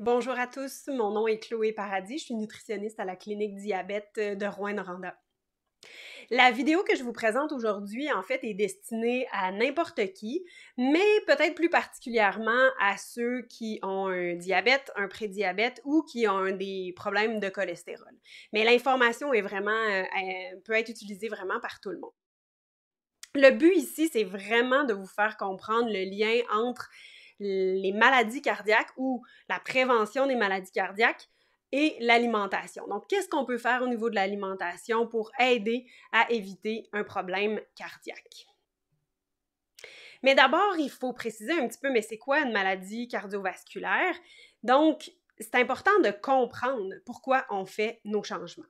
Bonjour à tous, mon nom est Chloé Paradis, je suis nutritionniste à la clinique diabète euh, de Rouen-Noranda. La vidéo que je vous présente aujourd'hui, en fait, est destinée à n'importe qui, mais peut-être plus particulièrement à ceux qui ont un diabète, un prédiabète ou qui ont des problèmes de cholestérol. Mais l'information est vraiment, euh, euh, peut être utilisée vraiment par tout le monde. Le but ici, c'est vraiment de vous faire comprendre le lien entre les maladies cardiaques ou la prévention des maladies cardiaques et l'alimentation. Donc, qu'est-ce qu'on peut faire au niveau de l'alimentation pour aider à éviter un problème cardiaque? Mais d'abord, il faut préciser un petit peu, mais c'est quoi une maladie cardiovasculaire? Donc, c'est important de comprendre pourquoi on fait nos changements.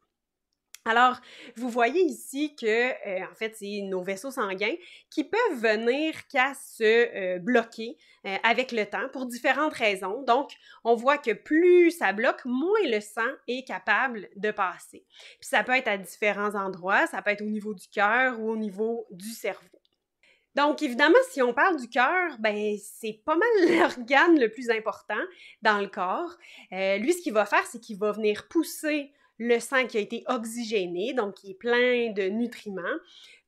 Alors, vous voyez ici que, euh, en fait, c'est nos vaisseaux sanguins qui peuvent venir qu'à se euh, bloquer euh, avec le temps pour différentes raisons. Donc, on voit que plus ça bloque, moins le sang est capable de passer. Puis ça peut être à différents endroits, ça peut être au niveau du cœur ou au niveau du cerveau. Donc, évidemment, si on parle du cœur, ben, c'est pas mal l'organe le plus important dans le corps. lui, ce qu'il va faire, c'est qu'il va venir pousser le sang qui a été oxygéné, donc qui est plein de nutriments,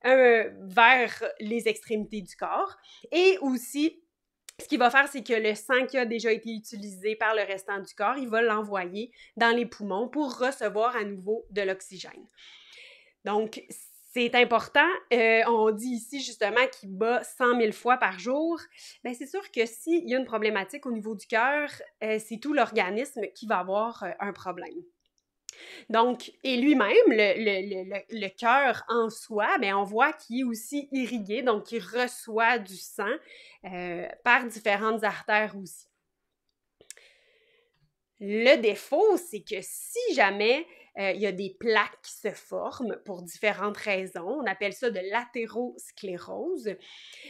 euh, vers les extrémités du corps. Et aussi, ce qu'il va faire, c'est que le sang qui a déjà été utilisé par le restant du corps, il va l'envoyer dans les poumons pour recevoir à nouveau de l'oxygène. Donc, c'est important. Euh, on dit ici justement qu'il bat 100 000 fois par jour. mais ben, c'est sûr que s'il y a une problématique au niveau du cœur, euh, c'est tout l'organisme qui va avoir un problème. Donc, et lui-même, le, le, cœur en soi, ben, on voit qu'il est aussi irrigué, donc il reçoit du sang euh, par différentes artères aussi. Le défaut, c'est que si jamais euh, il y a des plaques qui se forment pour différentes raisons, on appelle ça de l'athérosclérose,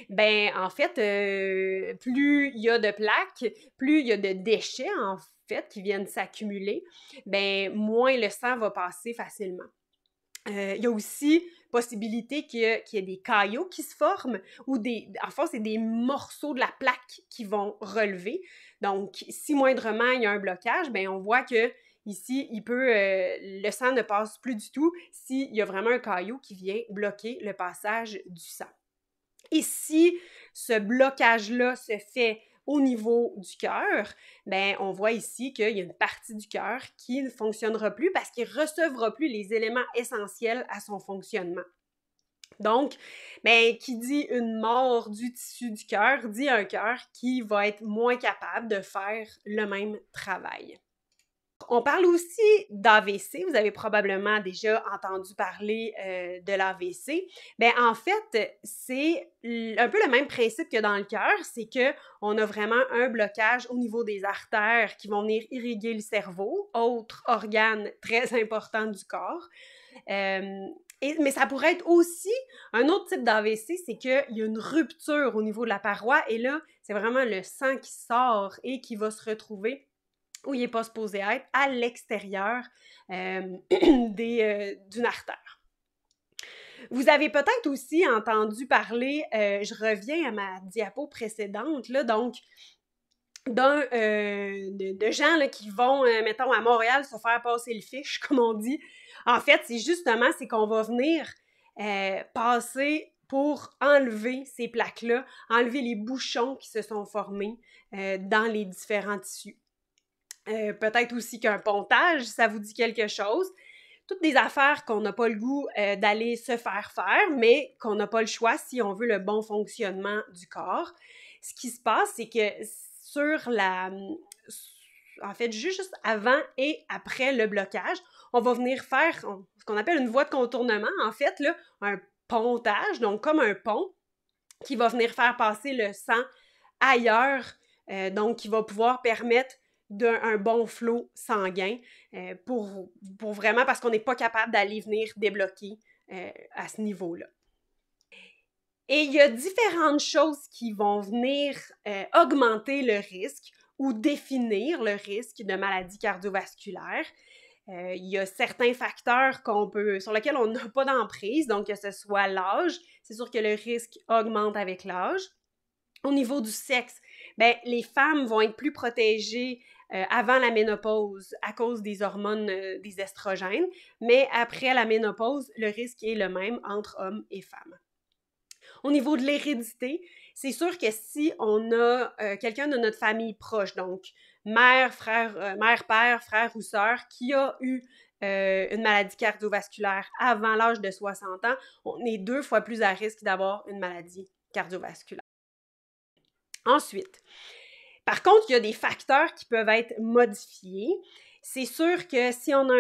ben en fait, euh, plus il y a de plaques, plus il y a de déchets en qui viennent s'accumuler, ben moins le sang va passer facilement. Euh, il y a aussi possibilité qu'il y, ait des caillots qui se forment ou des, en fait, c'est des morceaux de la plaque qui vont relever. Donc, si moindrement il y a un blocage, ben on voit que ici, il peut, euh, le sang ne passe plus du tout s'il y a vraiment un caillot qui vient bloquer le passage du sang. Et si ce blocage-là se fait au niveau du cœur, ben on voit ici qu'il y a une partie du cœur qui ne fonctionnera plus parce qu'il recevra plus les éléments essentiels à son fonctionnement. Donc, ben, qui dit une mort du tissu du cœur, dit un cœur qui va être moins capable de faire le même travail. On parle aussi d'AVC. Vous avez probablement déjà entendu parler euh, de l'AVC. Mais ben, en fait, c'est un peu le même principe que dans le cœur, c'est que on a vraiment un blocage au niveau des artères qui vont venir irriguer le cerveau, autre organe très important du corps. Euh, mais ça pourrait être aussi un autre type d'AVC, c'est qu'il y a une rupture au niveau de la paroi et là, c'est vraiment le sang qui sort et qui va se retrouver où il n'est pas supposé être, à l'extérieur euh, euh, d'une artère. Vous avez peut-être aussi entendu parler, euh, je reviens à ma diapo précédente, là, donc euh, de, gens qui vont, mettons, à Montréal se faire passer le fiche, comme on dit. En fait, c'est justement, c'est qu'on va venir passer pour enlever ces plaques-là, enlever les bouchons qui se sont formés dans les différents tissus. Euh, peut-être aussi qu'un pontage, ça vous dit quelque chose. Toutes des affaires qu'on n'a pas le goût euh, d'aller se faire faire, mais qu'on n'a pas le choix si on veut le bon fonctionnement du corps. Ce qui se passe, c'est que sur la... En fait, juste avant et après le blocage, on va venir faire ce qu'on appelle une voie de contournement, en fait, là, un pontage, donc comme un pont qui va venir faire passer le sang ailleurs, euh, donc qui va pouvoir permettre d'un bon flot sanguin euh, pour, pour, vraiment parce qu'on n'est pas capable d'aller venir débloquer euh, à ce niveau-là. Et il y a différentes choses qui vont venir euh, augmenter le risque ou définir le risque de maladies cardiovasculaires. il y a certains facteurs peut, sur lesquels on n'a pas d'emprise, donc que ce soit l'âge, c'est sûr que le risque augmente avec l'âge. Au niveau du sexe, ben, les femmes vont être plus protégées euh, avant la ménopause à cause des hormones euh, des estrogènes, mais après la ménopause, le risque est le même entre hommes et femmes. Au niveau de l'hérédité, c'est sûr que si on a euh, quelqu'un de notre famille proche, donc mère, frère, mère, père, frère ou sœur, qui a eu une maladie cardiovasculaire avant l'âge de 60 ans, on est deux fois plus à risque d'avoir une maladie cardiovasculaire. Ensuite, par contre, il y a des facteurs qui peuvent être modifiés. C'est sûr que si on a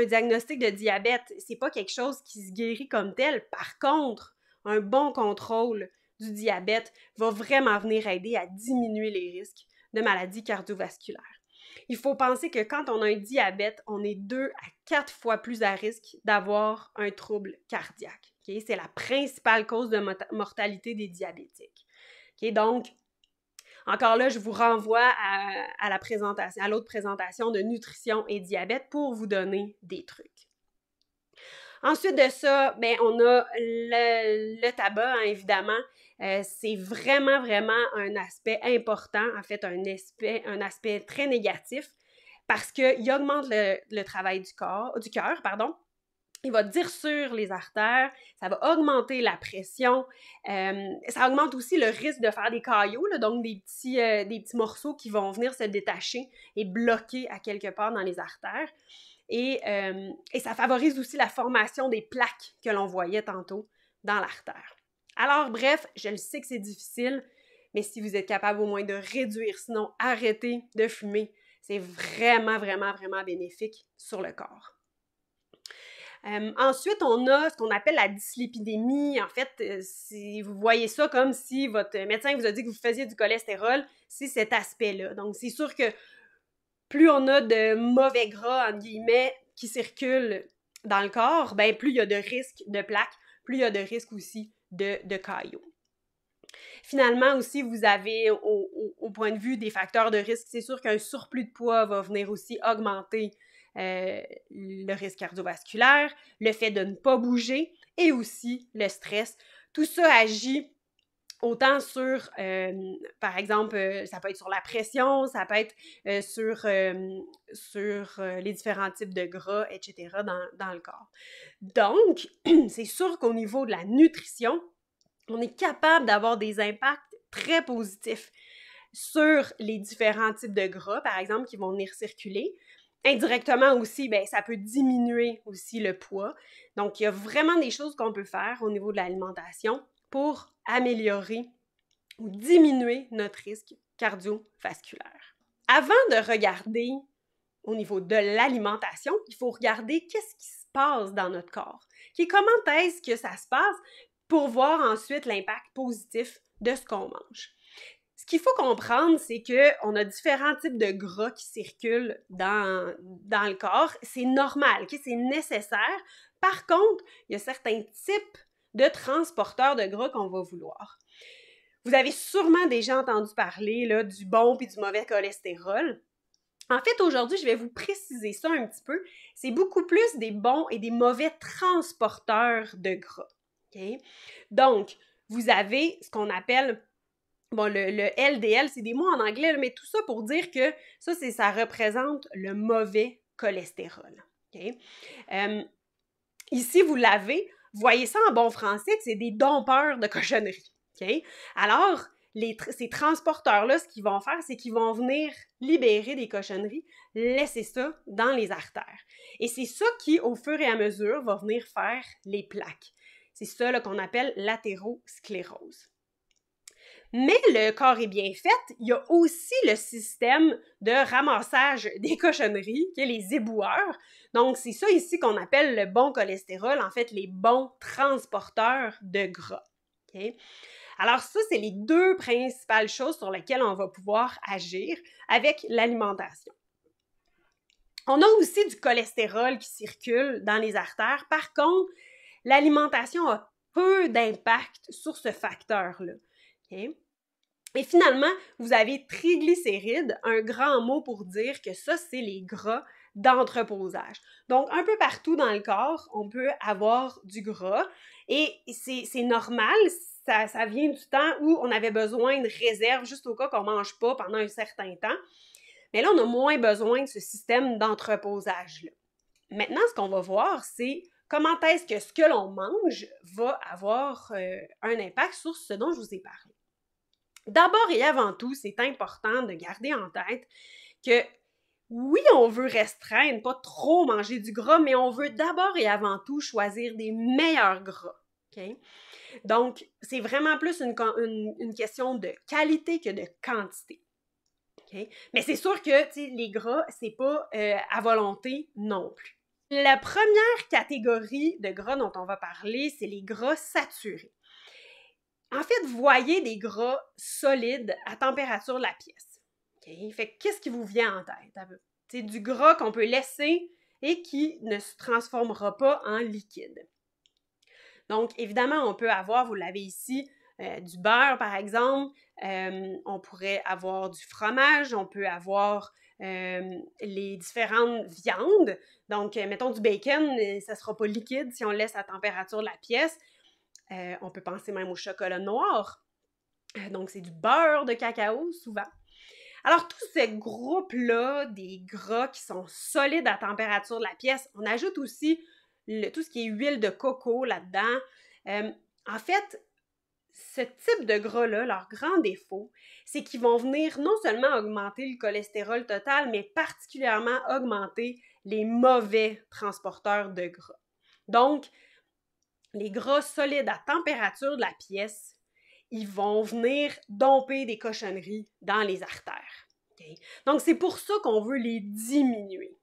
un, diagnostic de diabète, c'est pas quelque chose qui se guérit comme tel. Par contre, un bon contrôle du diabète va vraiment venir aider à diminuer les risques de maladies cardiovasculaires. Il faut penser que quand on a un diabète, on est deux à quatre fois plus à risque d'avoir un trouble cardiaque. C'est la principale cause de mortalité des diabétiques. Donc, encore là, je vous renvoie à, la présentation, à l'autre présentation de nutrition et diabète pour vous donner des trucs. Ensuite de ça, ben, on a le, tabac, hein, évidemment. Euh, c'est vraiment, vraiment un aspect important, en fait, un aspect, un aspect très négatif parce qu'il augmente le, le, travail du corps, du cœur, pardon il va dire sur les artères, ça va augmenter la pression, euh, ça augmente aussi le risque de faire des caillots, donc euh, des petits, morceaux qui vont venir se détacher et bloquer à quelque part dans les artères. Et, euh, et ça favorise aussi la formation des plaques que l'on voyait tantôt dans l'artère. Alors bref, je le sais que c'est difficile, mais si vous êtes capable au moins de réduire, sinon arrêter de fumer, c'est vraiment, vraiment, vraiment bénéfique sur le corps ensuite, on a ce qu'on appelle la dyslipidémie. En fait, euh, si vous voyez ça comme si votre médecin vous a dit que vous faisiez du cholestérol, c'est cet aspect-là. Donc, c'est sûr que plus on a de mauvais gras, entre guillemets, qui circulent dans le corps, ben, plus il y a de risques de plaques, plus il y a de risques aussi de, de caillots. Finalement aussi, vous avez au, point de vue des facteurs de risque, c'est sûr qu'un surplus de poids va venir aussi augmenter euh, le risque cardiovasculaire, le fait de ne pas bouger et aussi le stress. Tout ça agit autant sur, euh, par exemple, euh, ça peut être sur la pression, ça peut être sur, les différents types de gras, etc., dans, dans le corps. Donc, c'est sûr qu'au niveau de la nutrition, on est capable d'avoir des impacts très positifs sur les différents types de gras, par exemple, qui vont venir circuler, indirectement aussi, ben, ça peut diminuer aussi le poids. Donc, il y a vraiment des choses qu'on peut faire au niveau de l'alimentation pour améliorer ou diminuer notre risque cardiovasculaire. Avant de regarder au niveau de l'alimentation, il faut regarder qu'est-ce qui se passe dans notre corps, qui comment est-ce que ça se passe pour voir ensuite l'impact positif de ce qu'on mange qu'il faut comprendre, c'est qu'on a différents types de gras qui circulent dans, dans le corps. C'est normal, c'est nécessaire. Par contre, il y a certains types de transporteurs de gras qu'on va vouloir. Vous avez sûrement déjà entendu parler là, du bon et du mauvais cholestérol. En fait, aujourd'hui, je vais vous préciser ça un petit peu. C'est beaucoup plus des bons et des mauvais transporteurs de gras. Donc, vous avez ce qu'on appelle Bon, le, LDL, c'est des mots en anglais, mais tout ça pour dire que ça, ça représente le mauvais cholestérol. Euh, ici, vous l'avez, voyez ça en bon français, c'est des dompeurs de cochonneries. Alors, ces transporteurs-là, ce qu'ils vont faire, c'est qu'ils vont venir libérer des cochonneries, laisser ça dans les artères. Et c'est ça qui, au fur et à mesure, va venir faire les plaques. C'est ça qu'on appelle l'athérosclérose. Mais le corps est bien fait. Il y a aussi le système de ramassage des cochonneries, qui est les éboueurs. Donc, c'est ça ici qu'on appelle le bon cholestérol, en fait, les bons transporteurs de gras. Alors, ça, c'est les deux principales choses sur lesquelles on va pouvoir agir avec l'alimentation. On a aussi du cholestérol qui circule dans les artères. Par contre, l'alimentation a peu d'impact sur ce facteur-là. Et finalement, vous avez triglycérides, un grand mot pour dire que ça, c'est les gras d'entreposage. Donc, un peu partout dans le corps, on peut avoir du gras et c'est normal. Ça, vient du temps où on avait besoin de réserve, juste au cas qu'on ne mange pas pendant un certain temps. Mais là, on a moins besoin de ce système d'entreposage-là. Maintenant, ce qu'on va voir, c'est comment est-ce que ce que l'on mange va avoir euh, un impact sur ce dont je vous ai parlé. D'abord et avant tout, c'est important de garder en tête que oui, on veut restreindre, pas trop manger du gras, mais on veut d'abord et avant tout choisir des meilleurs gras. Donc, c'est vraiment plus une, question de qualité que de quantité. Mais c'est sûr que les gras, c'est pas euh, à volonté non plus. La première catégorie de gras dont on va parler, c'est les gras saturés. En fait, voyez des gras solides à température de la pièce. Fait qu'est-ce qui vous vient en tête? C'est du gras qu'on peut laisser et qui ne se transformera pas en liquide. Donc, évidemment, on peut avoir, vous l'avez ici, euh, du beurre, par exemple. Euh, on pourrait avoir du fromage, on peut avoir euh, les différentes viandes. Donc, mettons du bacon, ça ne sera pas liquide si on laisse à température de la pièce. Euh, on peut penser même au chocolat noir. Euh, donc, c'est du beurre de cacao souvent. Alors, tous ces groupes là des gras qui sont solides à température de la pièce, on ajoute aussi tout ce qui est huile de coco là-dedans. Euh, en fait, ce type de gras-là, leur grand défaut, c'est qu'ils vont venir non seulement augmenter le cholestérol total, mais particulièrement augmenter les mauvais transporteurs de gras. Donc, les gras solides à température de la pièce, ils vont venir domper des cochonneries dans les artères. Donc, c'est pour ça qu'on veut les diminuer.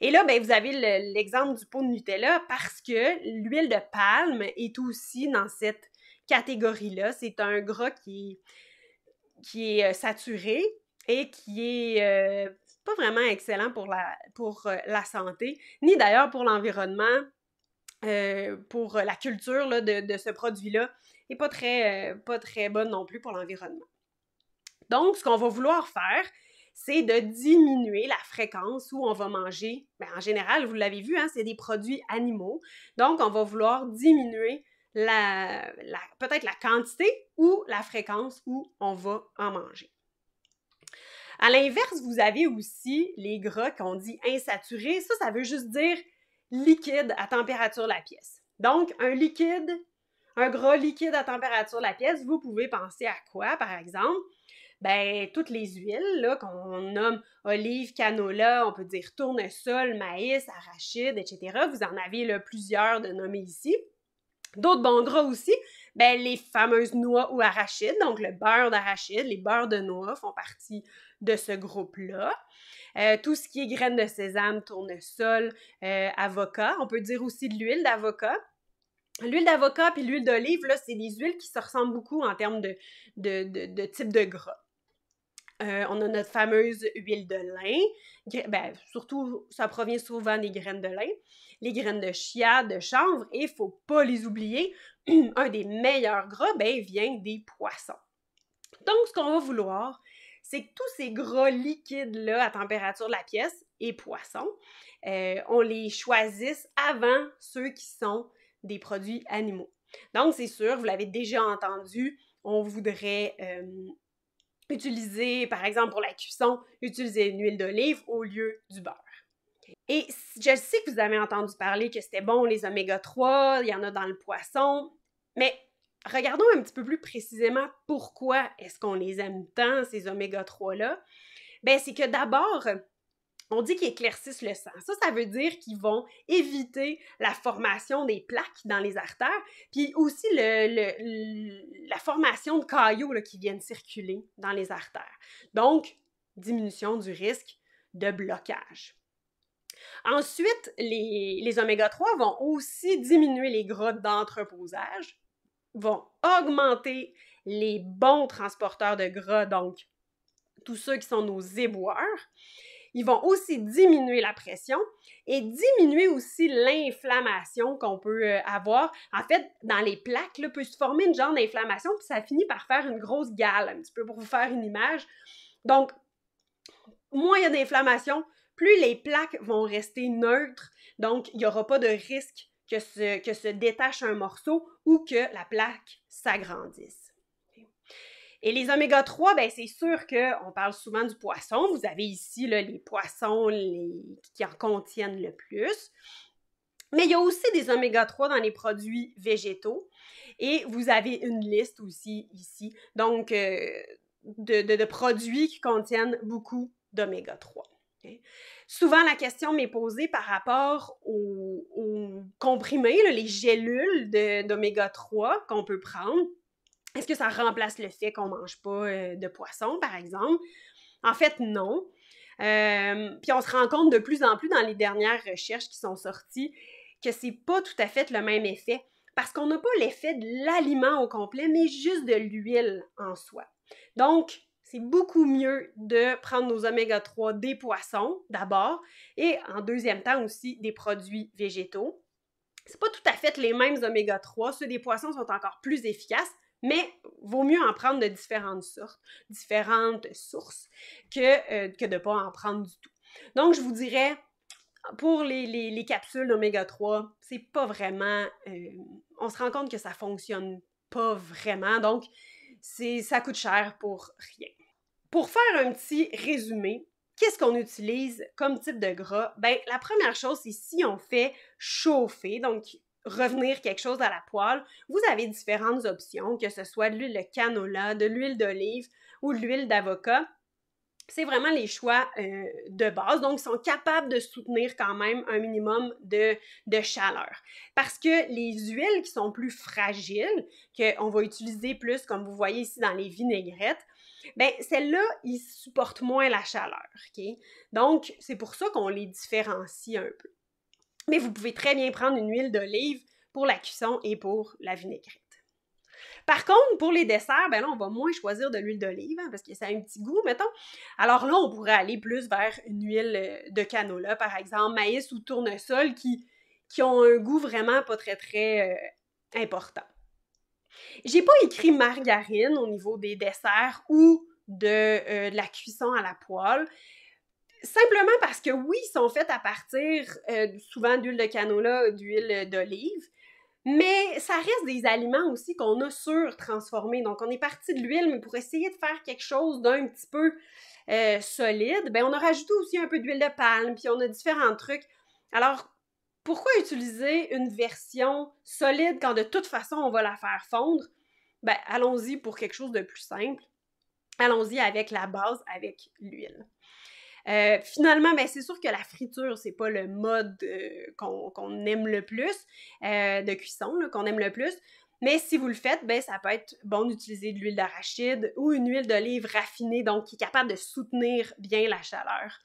Et là, ben, vous avez l'exemple du pot de Nutella parce que l'huile de palme est aussi dans cette catégorie-là. C'est un gras qui est, euh, saturé et qui est euh, pas vraiment excellent pour euh, la santé, ni d'ailleurs pour l'environnement euh, pour euh, la culture de, ce produit-là et pas très, euh, pas très bonne non plus pour l'environnement. Donc, ce qu'on va vouloir faire, c'est de diminuer la fréquence où on va manger. Ben, en général, vous l'avez vu, hein, c'est des produits animaux. Donc, on va vouloir diminuer la, peut-être la quantité ou la fréquence où on va en manger. À l'inverse, vous avez aussi les gras qu'on dit insaturés. Ça, ça veut juste dire liquide à température de la pièce. Donc, un liquide, un gras liquide à température de la pièce, vous pouvez penser à quoi, par exemple? Ben, toutes les huiles qu'on nomme olive, canola, on peut dire tournesol, maïs, arachide, etc. Vous en avez plusieurs de nommer ici. D'autres bons gras aussi, ben, les fameuses noix ou arachides, donc le beurre d'arachide, les beurres de noix font partie de ce groupe-là. Euh, tout ce qui est graines de sésame, tournesol, euh, avocat. On peut dire aussi de l'huile d'avocat. L'huile d'avocat puis l'huile d'olive, là, c'est des huiles qui se ressemblent beaucoup en termes de, type de gras. Euh, on a notre fameuse huile de lin. Ben, surtout, ça provient souvent des graines de lin. Les graines de chia, de chanvre, et il faut pas les oublier, un des meilleurs gras ben, vient des poissons. Donc, ce qu'on va vouloir, c'est que tous ces gros liquides-là à température de la pièce et poissons, euh, on les choisisse avant ceux qui sont des produits animaux. Donc, c'est sûr, vous l'avez déjà entendu, on voudrait euh, utiliser, par exemple, pour la cuisson, utiliser une huile d'olive au lieu du beurre. Et je sais que vous avez entendu parler que c'était bon les oméga 3, il y en a dans le poisson, mais regardons un petit peu plus précisément pourquoi est-ce qu'on les aime tant, ces oméga-3-là. Bien, c'est que d'abord, on dit qu'ils éclaircissent le sang. Ça, ça veut dire qu'ils vont éviter la formation des plaques dans les artères, puis aussi la formation de caillots qui viennent circuler dans les artères. Donc, diminution du risque de blocage. Ensuite, les, les oméga-3 vont aussi diminuer les grottes d'entreposage, vont augmenter les bons transporteurs de gras, donc tous ceux qui sont nos éboueurs. Ils vont aussi diminuer la pression et diminuer aussi l'inflammation qu'on peut euh, avoir. En fait, dans les plaques, là, peut se former une genre d'inflammation, puis ça finit par faire une grosse gale, un petit peu pour vous faire une image. Donc, moins il y a d'inflammation, plus les plaques vont rester neutres. Donc, il n'y aura pas de risque que se, détache un morceau ou que la plaque s'agrandisse. Et les oméga 3, ben c'est sûr qu'on parle souvent du poisson. Vous avez ici les poissons qui en contiennent le plus. Mais il y a aussi des oméga 3 dans les produits végétaux. Et vous avez une liste aussi ici, donc euh, de, produits qui contiennent beaucoup d'oméga 3. Souvent, la question m'est posée par rapport aux, comprimés, les gélules d'oméga 3 qu'on peut prendre. Est-ce que ça remplace le fait qu'on ne mange pas euh, de poisson, par exemple? En fait, non. Euh, puis on se rend compte de plus en plus dans les dernières recherches qui sont sorties que c'est pas tout à fait le même effet parce qu'on n'a pas l'effet de l'aliment au complet, mais juste de l'huile en soi. Donc, c'est beaucoup mieux de prendre nos oméga 3 des poissons d'abord et en deuxième temps aussi des produits végétaux. C'est pas tout à fait les mêmes oméga 3, ceux des poissons sont encore plus efficaces, mais vaut mieux en prendre de différentes sortes, différentes sources que, euh, que de ne pas en prendre du tout. Donc je vous dirais pour les, capsules d'oméga 3, c'est pas vraiment. Euh, on se rend compte que ça fonctionne pas vraiment. Donc, ça coûte cher pour rien. Pour faire un petit résumé, qu'est-ce qu'on utilise comme type de gras? Ben, la première chose, c'est si on fait chauffer, donc revenir quelque chose à la poêle, vous avez différentes options, que ce soit de l'huile de canola, de l'huile d'olive ou de l'huile d'avocat. C'est vraiment les choix euh, de base, donc ils sont capables de soutenir quand même un minimum de, de chaleur. Parce que les huiles qui sont plus fragiles, qu'on va utiliser plus, comme vous voyez ici dans les vinaigrettes, ben celles-là, ils supportent moins la chaleur, OK? Donc, c'est pour ça qu'on les différencie un peu. Mais vous pouvez très bien prendre une huile d'olive pour la cuisson et pour la vinaigrette. Par contre, pour les desserts, ben là, on va moins choisir de l'huile d'olive hein, parce que ça a un petit goût, mettons. Alors là, on pourrait aller plus vers une huile euh, de canola, par exemple, maïs ou tournesol qui, qui ont un goût vraiment pas très, très euh, important. J'ai pas écrit margarine au niveau des desserts ou euh, de, la cuisson à la poêle. Simplement parce que oui, ils sont faits à partir euh, souvent d'huile de canola, d'huile d'olive, mais ça reste des aliments aussi qu'on a surtransformés. Donc, on est parti de l'huile, mais pour essayer de faire quelque chose d'un petit peu euh, solide, ben on a rajouté aussi un peu d'huile de palme, puis on a différents trucs. Alors, pourquoi utiliser une version solide quand de toute façon on va la faire fondre? Ben, allons-y pour quelque chose de plus simple. Allons-y avec la base, avec l'huile. Euh, finalement, ben, c'est sûr que la friture, c'est pas le mode euh, qu'on aime le plus euh, de cuisson, qu'on aime le plus. Mais si vous le faites, ben, ça peut être bon d'utiliser de l'huile d'arachide ou une huile d'olive raffinée, donc qui est capable de soutenir bien la chaleur.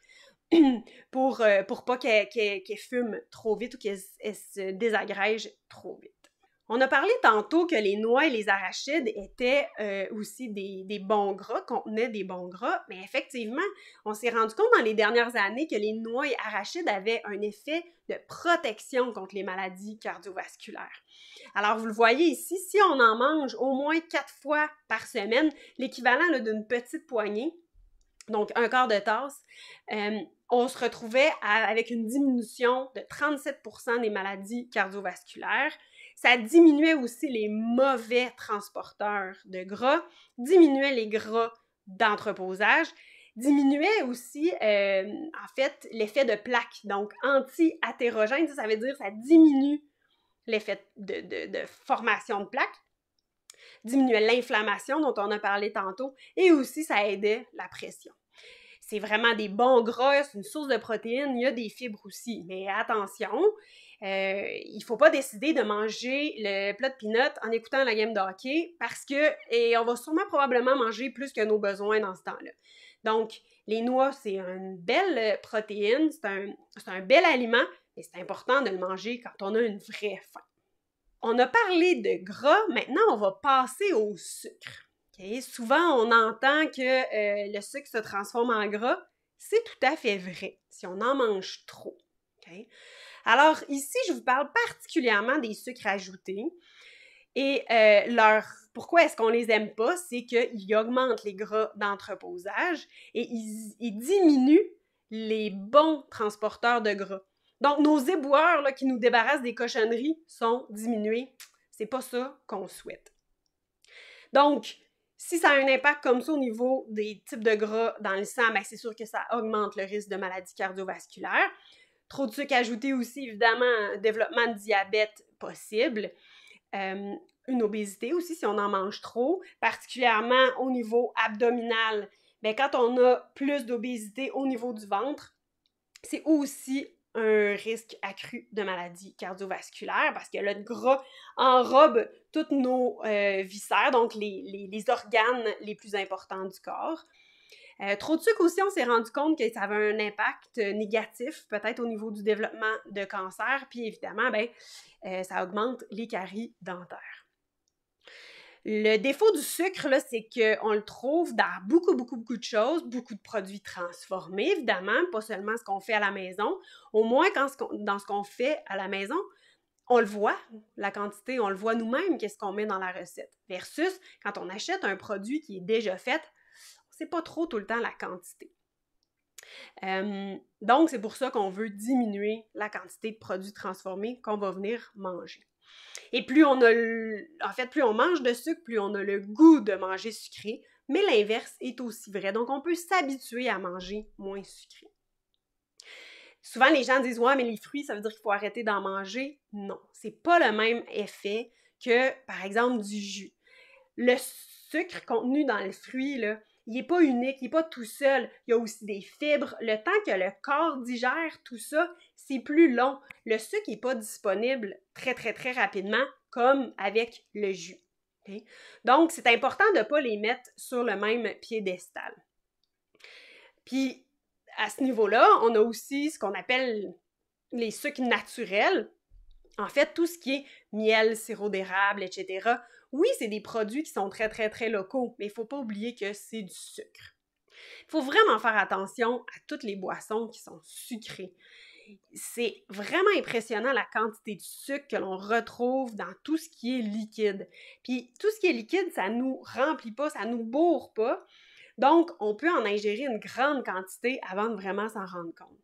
pour, euh, pour pas qu'elle fument fume trop vite ou qu'elle se désagrège trop vite. On a parlé tantôt que les noix et les arachides étaient euh, aussi des, bons gras, contenaient des bons gras, mais effectivement, on s'est rendu compte dans les dernières années que les noix et arachides avaient un effet de protection contre les maladies cardiovasculaires. Alors, vous le voyez ici, si on en mange au moins quatre fois par semaine, l'équivalent d'une petite poignée, donc un quart de tasse, euh, on se retrouvait avec une diminution de 37 des maladies cardiovasculaires. Ça diminuait aussi les mauvais transporteurs de gras, diminuait les gras d'entreposage, diminuait aussi, euh, en fait, l'effet de plaque, donc anti hétérogène ça, veut dire ça diminue l'effet de, de formation de plaques, diminuait l'inflammation dont on a parlé tantôt, et aussi ça aidait la pression c'est vraiment des bons gras, c'est une source de protéines, il y a des fibres aussi. Mais attention, euh, il ne faut pas décider de manger le plat de peanuts en écoutant la game de hockey parce que, et on va sûrement probablement manger plus que nos besoins dans ce temps-là. Donc, les noix, c'est une belle euh, protéine, c'est un, un bel aliment, mais c'est important de le manger quand on a une vraie faim. On a parlé de gras, maintenant on va passer au sucre. Souvent, on entend que euh, le sucre se transforme en gras. C'est tout à fait vrai si on en mange trop. Alors, ici, je vous parle particulièrement des sucres ajoutés. Et euh, leur, pourquoi est-ce qu'on les aime pas? C'est qu'ils augmentent les gras d'entreposage et ils, ils, diminuent les bons transporteurs de gras. Donc, nos éboueurs qui nous débarrassent des cochonneries sont diminués. C'est pas ça qu'on souhaite. Donc, si ça a un impact comme ça au niveau des types de gras dans le sang, ben, c'est sûr que ça augmente le risque de maladies cardiovasculaires. Trop de sucre ajouté aussi, évidemment, développement de diabète possible. Euh, une obésité aussi si on en mange trop, particulièrement au niveau abdominal. Ben, quand on a plus d'obésité au niveau du ventre, c'est aussi un risque accru de maladies cardiovasculaires parce que le gras enrobe toutes nos euh, viscères, donc les, organes les plus importants du corps. Euh, trop de sucre aussi, on s'est rendu compte que ça avait un impact négatif, peut-être au niveau du développement de cancer, puis évidemment, ben, euh, ça augmente les caries dentaires. Le défaut du sucre, là, c'est qu'on le trouve dans beaucoup, beaucoup, beaucoup de choses, beaucoup de produits transformés, évidemment, pas seulement ce qu'on fait à la maison. Au moins, quand dans ce qu'on fait à la maison, on le voit, la quantité, on le voit nous-mêmes, qu'est-ce qu'on met dans la recette. Versus quand on achète un produit qui est déjà fait, on ne sait pas trop tout le temps la quantité. donc, c'est pour ça qu'on veut diminuer la quantité de produits transformés qu'on va venir manger. Et plus on a, en fait, plus on mange de sucre, plus on a le goût de manger sucré, mais l'inverse est aussi vrai. Donc, on peut s'habituer à manger moins sucré. Souvent, les gens disent Ouais, mais les fruits, ça veut dire qu'il faut arrêter d'en manger. Non, c'est pas le même effet que, par exemple, du jus. Le sucre contenu dans les fruits, il n'est pas unique, il n'est pas tout seul. Il y a aussi des fibres. Le temps que le corps digère tout ça, c'est plus long. Le sucre n'est pas disponible très, très, très rapidement comme avec le jus. Donc, c'est important de ne pas les mettre sur le même piédestal. Puis, à ce niveau-là, on a aussi ce qu'on appelle les sucres naturels. En fait, tout ce qui est miel, sirop d'érable, etc. Oui, c'est des produits qui sont très, très, très locaux, mais il ne faut pas oublier que c'est du sucre. Il faut vraiment faire attention à toutes les boissons qui sont sucrées c'est vraiment impressionnant la quantité de sucre que l'on retrouve dans tout ce qui est liquide. Puis tout ce qui est liquide, ça nous remplit pas, ça nous bourre pas. Donc, on peut en ingérer une grande quantité avant de vraiment s'en rendre compte.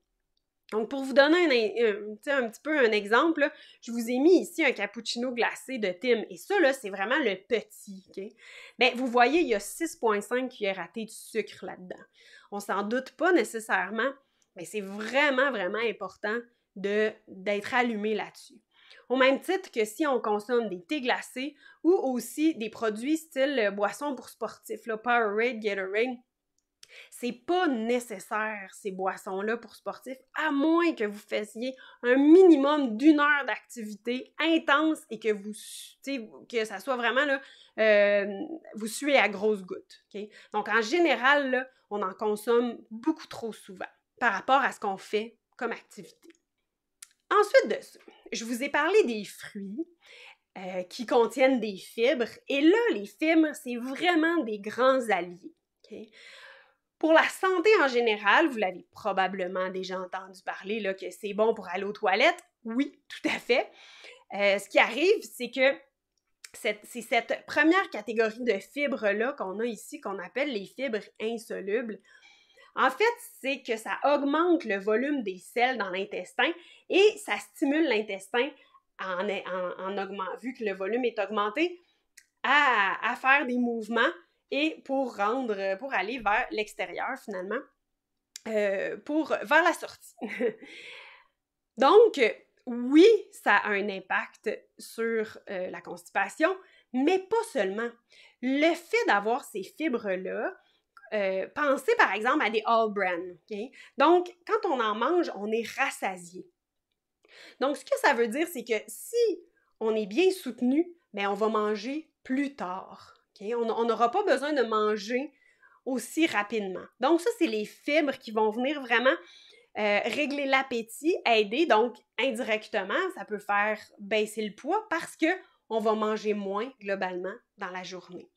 Donc, pour vous donner un, petit peu un exemple, je vous ai mis ici un cappuccino glacé de Tim. Et ça, là, c'est vraiment le petit. Bien, vous voyez, il y a 6,5 cuillères à thé de sucre là-dedans. On s'en doute pas nécessairement, c'est vraiment, vraiment important d'être allumé là-dessus. Au même titre que si on consomme des thés glacés ou aussi des produits style euh, boissons pour sportifs, là, Powerade, Gatorade, c'est pas nécessaire ces boissons-là pour sportifs, à moins que vous fassiez un minimum d'une heure d'activité intense et que vous que ça soit vraiment là, euh, vous suez à grosses gouttes. Donc en général, on en consomme beaucoup trop souvent par rapport à ce qu'on fait comme activité. Ensuite de ça, je vous ai parlé des fruits euh, qui contiennent des fibres. Et là, les fibres, c'est vraiment des grands alliés. Pour la santé en général, vous l'avez probablement déjà entendu parler, là, que c'est bon pour aller aux toilettes. Oui, tout à fait. Euh, ce qui arrive, c'est que c'est cette première catégorie de fibres-là qu'on a ici, qu'on appelle les fibres insolubles. En fait, c'est que ça augmente le volume des selles dans l'intestin et ça stimule l'intestin en, en, vu que le volume est augmenté, à, faire des mouvements et pour rendre, pour aller vers l'extérieur finalement, euh, vers la sortie. Donc, oui, ça a un impact sur euh, la constipation, mais pas seulement. Le fait d'avoir ces fibres-là, euh, pensez par exemple à des all brands Donc, quand on en mange, on est rassasié. Donc, ce que ça veut dire, c'est que si on est bien soutenu, mais ben, on va manger plus tard. On n'aura pas besoin de manger aussi rapidement. Donc, ça, c'est les fibres qui vont venir vraiment euh, régler l'appétit, aider. Donc, indirectement, ça peut faire baisser le poids parce que on va manger moins globalement dans la journée.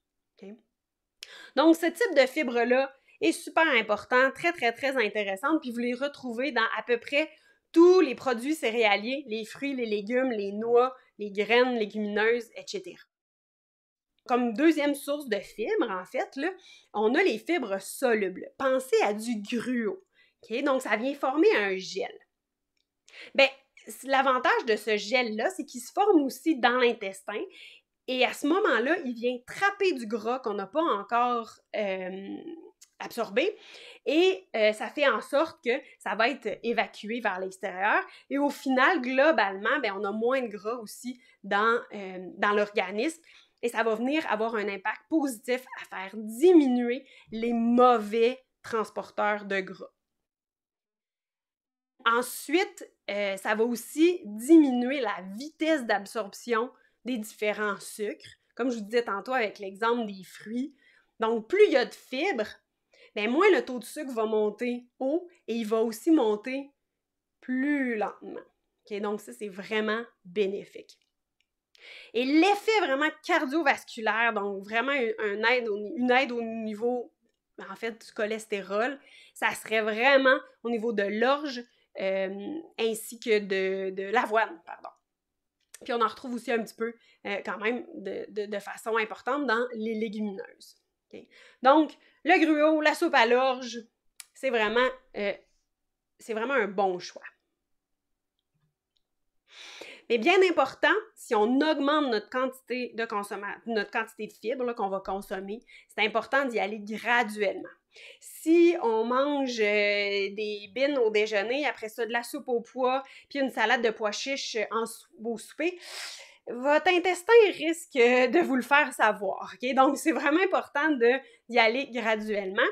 Donc, ce type de fibre-là est super important, très, très, très intéressant, puis vous les retrouvez dans à peu près tous les produits céréaliers, les fruits, les légumes, les noix, les graines, légumineuses, etc. Comme deuxième source de fibres, en fait, on a les fibres solubles. Pensez à du gruau. Donc, ça vient former un gel. Bien, l'avantage de ce gel-là, c'est qu'il se forme aussi dans l'intestin et à ce moment-là, il vient trapper du gras qu'on n'a pas encore euh, absorbé et euh, ça fait en sorte que ça va être évacué vers l'extérieur. Et au final, globalement, ben, on a moins de gras aussi euh, dans, l'organisme et ça va venir avoir un impact positif à faire diminuer les mauvais transporteurs de gras. Ensuite, ça va aussi diminuer la vitesse d'absorption différents sucres, comme je vous disais tantôt avec l'exemple des fruits. Donc, plus il y a de fibres, bien moins le taux de sucre va monter haut et il va aussi monter plus lentement. Donc, ça, c'est vraiment bénéfique. Et l'effet vraiment cardiovasculaire, donc vraiment une aide, au, niveau, ben, en fait, du cholestérol, ça serait vraiment au niveau de l'orge euh, ainsi que de l'avoine, pardon. Puis on en retrouve aussi un petit peu euh, quand même de, façon importante dans les légumineuses. Donc, le gruau, la soupe à l'orge, c'est vraiment, euh, vraiment un bon choix. Mais bien important, si on augmente notre quantité de, notre quantité de fibres qu'on va consommer, c'est important d'y aller graduellement. Si on mange des bines au déjeuner, après ça de la soupe au pois, puis une salade de pois chiches en au souper, votre intestin risque de vous le faire savoir. Donc, c'est vraiment important d'y aller graduellement.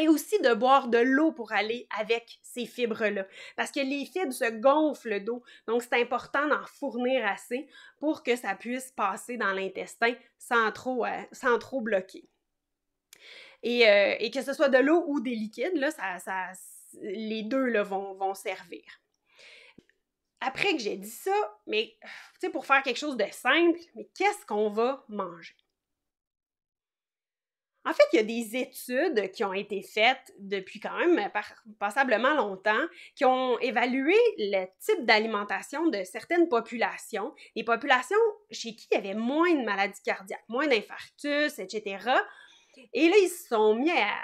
Et aussi de boire de l'eau pour aller avec ces fibres-là. Parce que les fibres se gonflent d'eau. Donc, c'est important d'en fournir assez pour que ça puisse passer dans l'intestin sans trop, sans trop bloquer. Euh, et, que ce soit de l'eau ou des liquides, les deux là, vont, servir. Après que j'ai dit ça, mais pour faire quelque chose de simple, mais qu'est-ce qu'on va manger? En fait, il y a des études qui ont été faites depuis quand même euh, passablement longtemps, qui ont évalué le type d'alimentation de certaines populations, des populations chez qui il y avait moins de maladies cardiaques, moins d'infarctus, etc., et là, ils se sont mis à,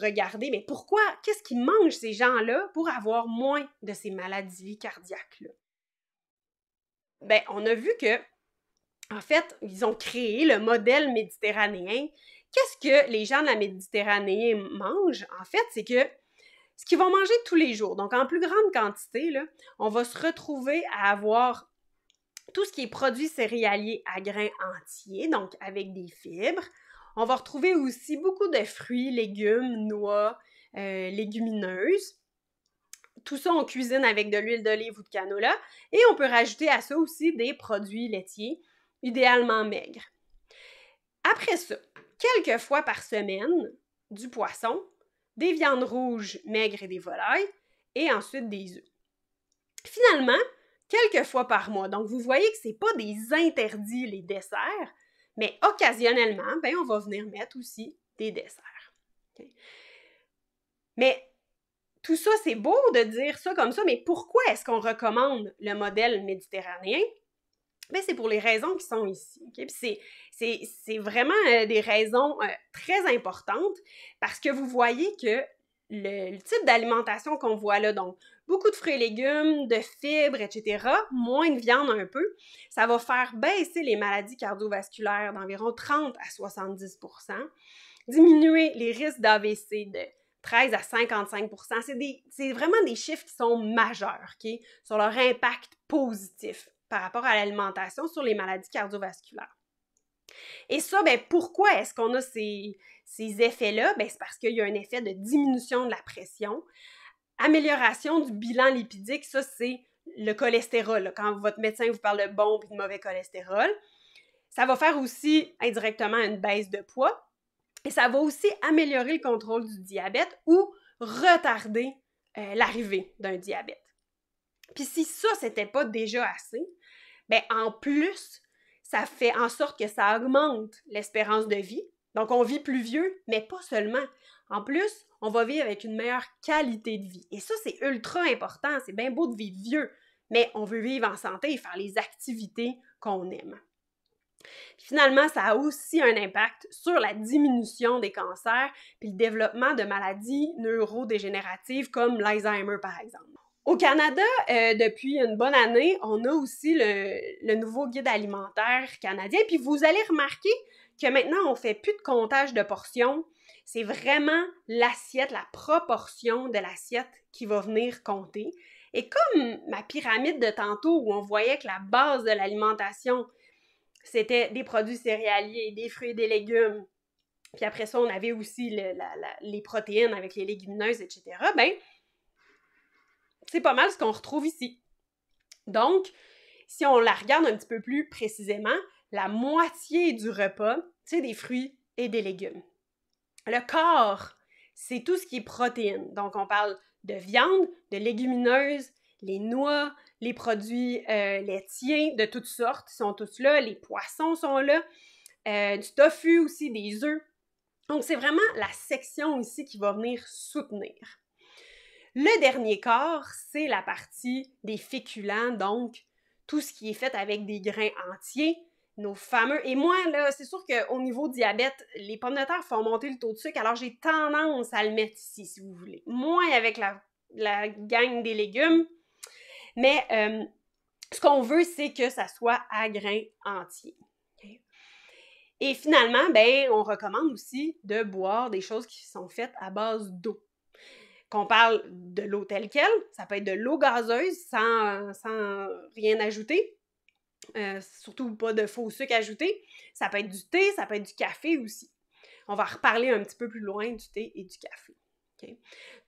regarder, mais pourquoi, qu'est-ce qu'ils mangent ces gens-là pour avoir moins de ces maladies cardiaques-là? Bien, on a vu que, en fait, ils ont créé le modèle méditerranéen. Qu'est-ce que les gens de la Méditerranée mangent? En fait, c'est que ce qu'ils vont manger tous les jours, donc en plus grande quantité, on va se retrouver à avoir tout ce qui est produit céréaliers à grains entiers, donc avec des fibres, on va retrouver aussi beaucoup de fruits, légumes, noix, euh, légumineuses. Tout ça, on cuisine avec de l'huile d'olive ou de canola. Et on peut rajouter à ça aussi des produits laitiers, idéalement maigres. Après ça, quelques fois par semaine, du poisson, des viandes rouges maigres et des volailles, et ensuite des œufs. Finalement, quelques fois par mois. Donc, vous voyez que ce n'est pas des interdits, les desserts, mais occasionnellement, ben, on va venir mettre aussi des desserts. Mais tout ça, c'est beau de dire ça comme ça, mais pourquoi est-ce qu'on recommande le modèle méditerranéen? Ben, c'est pour les raisons qui sont ici. C'est vraiment euh, des raisons euh, très importantes parce que vous voyez que le type d'alimentation qu'on voit là, donc beaucoup de fruits et légumes, de fibres, etc., moins de viande un peu, ça va faire baisser les maladies cardiovasculaires d'environ 30 à 70 diminuer les risques d'AVC de 13 à 55 C'est vraiment des chiffres qui sont majeurs sur leur impact positif par rapport à l'alimentation sur les maladies cardiovasculaires. Et ça, ben, pourquoi est-ce qu'on a ces, ces effets-là? Ben, c'est parce qu'il y a un effet de diminution de la pression, Amélioration du bilan lipidique, ça, c'est le cholestérol. quand votre médecin vous parle de bon et de mauvais cholestérol, ça va faire aussi indirectement une baisse de poids et ça va aussi améliorer le contrôle du diabète ou retarder euh, l'arrivée d'un diabète. Puis si ça, c'était pas déjà assez, bien en plus, ça fait en sorte que ça augmente l'espérance de vie. Donc on vit plus vieux, mais pas seulement. En plus, on va vivre avec une meilleure qualité de vie. Et ça, c'est ultra important. C'est bien beau de vivre vieux, mais on veut vivre en santé et faire les activités qu'on aime. finalement, ça a aussi un impact sur la diminution des cancers puis le développement de maladies neurodégénératives comme l'Alzheimer, par exemple. Au Canada, euh, depuis une bonne année, on a aussi le, nouveau guide alimentaire canadien. Puis vous allez remarquer que maintenant, on fait plus de comptage de portions c'est vraiment l'assiette, la proportion de l'assiette qui va venir compter. Et comme ma pyramide de tantôt où on voyait que la base de l'alimentation, c'était des produits céréaliers, des fruits et des légumes, puis après ça, on avait aussi les protéines avec les légumineuses, etc. Ben, c'est pas mal ce qu'on retrouve ici. Donc, si on la regarde un petit peu plus précisément, la moitié du repas, c'est des fruits et des légumes. Le corps, c'est tout ce qui est protéines. Donc, on parle de viande, de légumineuses, les noix, les produits euh, laitiers de toutes sortes sont tous là, les poissons sont là, euh, du tofu aussi, des œufs. Donc, c'est vraiment la section ici qui va venir soutenir. Le dernier corps, c'est la partie des féculents, donc tout ce qui est fait avec des grains entiers, nos fameux. Et moi, là, c'est sûr qu'au niveau diabète, les pommes de terre font monter le taux de sucre, alors j'ai tendance à le mettre ici, si vous voulez. Moins avec la, la gang des légumes, mais euh, ce qu'on veut, c'est que ça soit à grains entiers. Et finalement, ben, on recommande aussi de boire des choses qui sont faites à base d'eau. Qu'on parle de l'eau telle qu'elle, ça peut être de l'eau gazeuse sans rien ajouter, euh, surtout pas de faux sucre ajouté. Ça peut être du thé, ça peut être du café aussi. On va reparler un petit peu plus loin du thé et du café.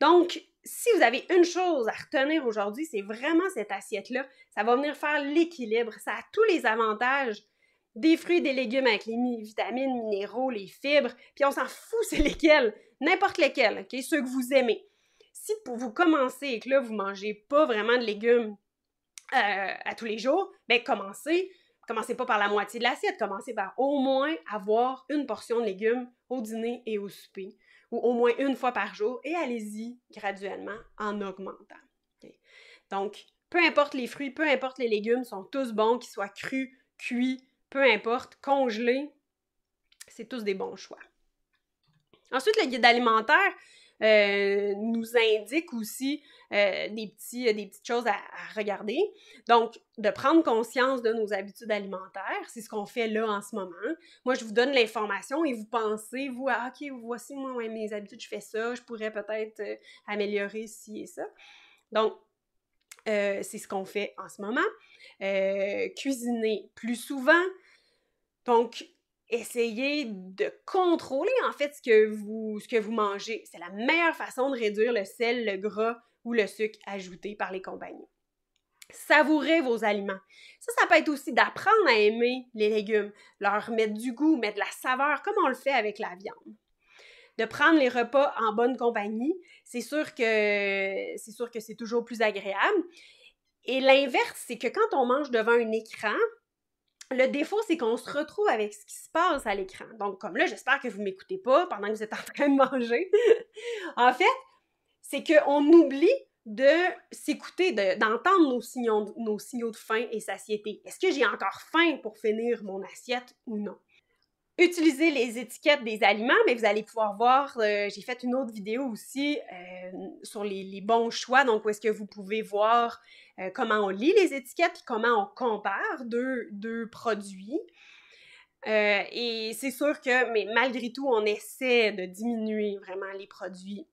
Donc, si vous avez une chose à retenir aujourd'hui, c'est vraiment cette assiette-là. Ça va venir faire l'équilibre. Ça a tous les avantages des fruits et des légumes avec les vitamines, minéraux, les fibres. Puis on s'en fout, c'est lesquels. N'importe lesquels, Ceux que vous aimez. Si pour vous commencer et que là, vous mangez pas vraiment de légumes, euh, à tous les jours, mais ben, commencez, commencez pas par la moitié de l'assiette, commencez par au moins avoir une portion de légumes au dîner et au souper, ou au moins une fois par jour, et allez-y graduellement en augmentant. Donc, peu importe les fruits, peu importe les légumes, sont tous bons, qu'ils soient crus, cuits, peu importe, congelés, c'est tous des bons choix. Ensuite, le guide alimentaire, euh, nous indique aussi euh, des, petits, euh, des petites choses à, regarder. Donc, de prendre conscience de nos habitudes alimentaires, c'est ce qu'on fait là en ce moment. Moi, je vous donne l'information et vous pensez, vous, ah, OK, voici moi mes habitudes, je fais ça, je pourrais peut-être améliorer ci et ça. Donc, c'est ce qu'on fait en ce moment. cuisiner plus souvent. Donc, essayez de contrôler en fait ce que vous, ce que vous mangez. C'est la meilleure façon de réduire le sel, le gras ou le sucre ajouté par les compagnies. Savourez vos aliments. Ça, ça peut être aussi d'apprendre à aimer les légumes, leur mettre du goût, mettre de la saveur, comme on le fait avec la viande. De prendre les repas en bonne compagnie, c'est sûr que c'est sûr que c'est toujours plus agréable. Et l'inverse, c'est que quand on mange devant un écran, le défaut, c'est qu'on se retrouve avec ce qui se passe à l'écran. Donc, comme là, j'espère que vous m'écoutez pas pendant que vous êtes en train de manger. en fait, c'est qu'on oublie de s'écouter, d'entendre nos, signaux, nos signaux de faim et satiété. Est-ce que j'ai encore faim pour finir mon assiette ou non? utiliser les étiquettes des aliments, mais vous allez pouvoir voir, euh, j'ai fait une autre vidéo aussi euh, sur les, bons choix, donc où est-ce que vous pouvez voir euh, comment on lit les étiquettes, comment on compare deux, deux produits. et c'est sûr que, mais malgré tout, on essaie de diminuer vraiment les produits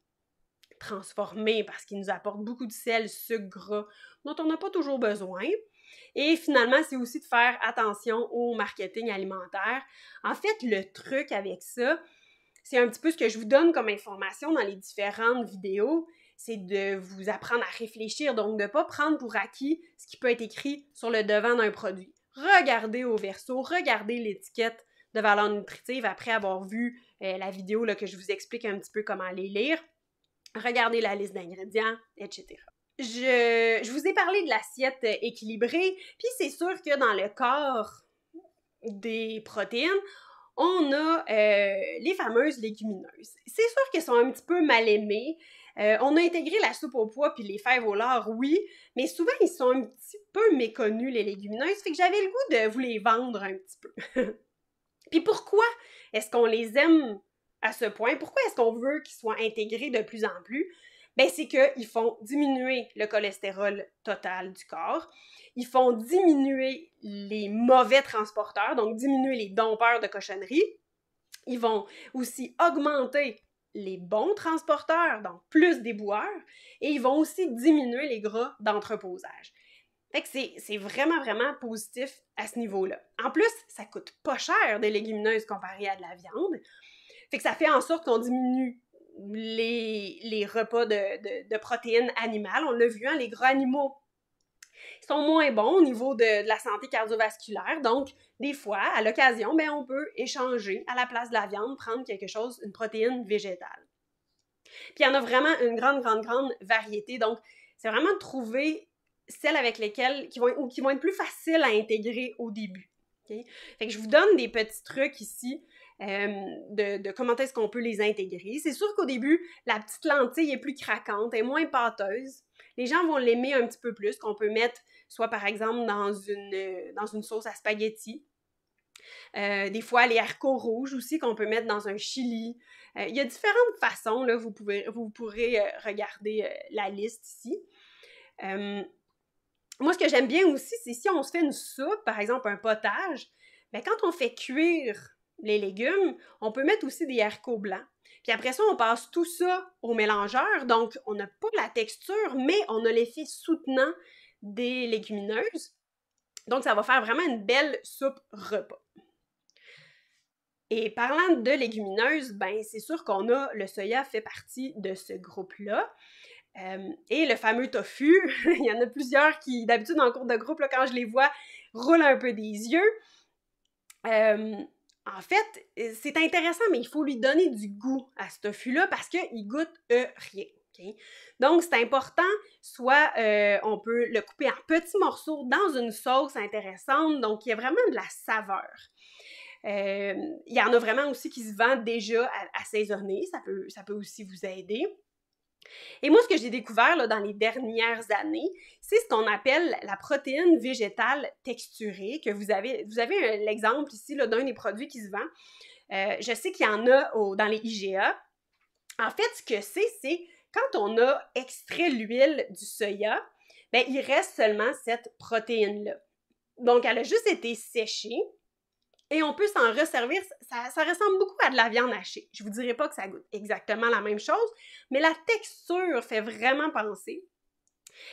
transformés parce qu'ils nous apportent beaucoup de sel, sucre, gras, dont on n'a pas toujours besoin. Et finalement, c'est aussi de faire attention au marketing alimentaire. En fait, le truc avec ça, c'est un petit peu ce que je vous donne comme information dans les différentes vidéos, c'est de vous apprendre à réfléchir, donc de ne pas prendre pour acquis ce qui peut être écrit sur le devant d'un produit. Regardez au verso, regardez l'étiquette de valeur nutritive après avoir vu euh, la vidéo là, que je vous explique un petit peu comment les lire. Regardez la liste d'ingrédients, etc je, vous ai parlé de l'assiette euh, équilibrée, puis c'est sûr que dans le corps des protéines, on a euh, les fameuses légumineuses. C'est sûr qu'elles sont un petit peu mal aimées. Euh, on a intégré la soupe au pois puis les fèves au lard, oui, mais souvent ils sont un petit peu méconnus, les légumineuses, fait que j'avais le goût de vous les vendre un petit peu. puis pourquoi est-ce qu'on les aime à ce point? Pourquoi est-ce qu'on veut qu'ils soient intégrés de plus en plus? Ben, c'est qu'ils font diminuer le cholestérol total du corps, ils font diminuer les mauvais transporteurs, donc diminuer les dompeurs de cochonneries, ils vont aussi augmenter les bons transporteurs, donc plus des boueurs, et ils vont aussi diminuer les gras d'entreposage. Fait que c'est vraiment, vraiment positif à ce niveau-là. En plus, ça coûte pas cher des légumineuses comparé à de la viande. Fait que ça fait en sorte qu'on diminue les, les repas de, protéines animales. On l'a vu, hein, les gros animaux sont moins bons au niveau de, la santé cardiovasculaire. Donc, des fois, à l'occasion, ben, on peut échanger à la place de la viande, prendre quelque chose, une protéine végétale. Puis, il y en a vraiment une grande, grande, grande variété. Donc, c'est vraiment de trouver celles avec lesquelles qui vont, ou qui vont être plus faciles à intégrer au début. Fait que je vous donne des petits trucs ici euh, de, comment est-ce qu'on peut les intégrer. C'est sûr qu'au début, la petite lentille est plus craquante, est moins pâteuse. Les gens vont l'aimer un petit peu plus, qu'on peut mettre soit par exemple dans une, euh, dans une sauce à spaghetti. Euh, des fois, les haricots rouges aussi qu'on peut mettre dans un chili. il y a différentes façons, là, vous, pouvez, vous pourrez regarder la liste ici moi, ce que j'aime bien aussi, c'est si on se fait une soupe, par exemple un potage, mais ben, quand on fait cuire les légumes, on peut mettre aussi des haricots blancs. Puis après ça, on passe tout ça au mélangeur. Donc, on n'a pas la texture, mais on a l'effet soutenant des légumineuses. Donc, ça va faire vraiment une belle soupe repas. Et parlant de légumineuses, ben c'est sûr qu'on a le soya fait partie de ce groupe-là. Euh, et le fameux tofu, il y en a plusieurs qui, d'habitude, en cours de groupe, quand je les vois, roulent un peu des yeux. Euh, en fait, c'est intéressant, mais il faut lui donner du goût à ce tofu-là parce qu'il goûte euh, rien. Donc, c'est important, soit on peut le couper en petits morceaux dans une sauce intéressante, donc il y a vraiment de la saveur. il y en a vraiment aussi qui se vendent déjà assaisonnés, ça peut, ça peut aussi vous aider. Et moi, ce que j'ai découvert dans les dernières années, c'est ce qu'on appelle la protéine végétale texturée, que vous avez, euh, l'exemple ici d'un des produits qui se vend. Euh, je sais qu'il y en a dans les IGA. En fait, ce que c'est, c'est quand on a extrait l'huile du soya, ben, il reste seulement cette protéine-là. Donc, elle a juste été séchée, et on peut s'en resservir. Ça, ressemble beaucoup à de la viande hachée. Je vous dirai pas que ça goûte exactement la même chose, mais la texture fait vraiment penser.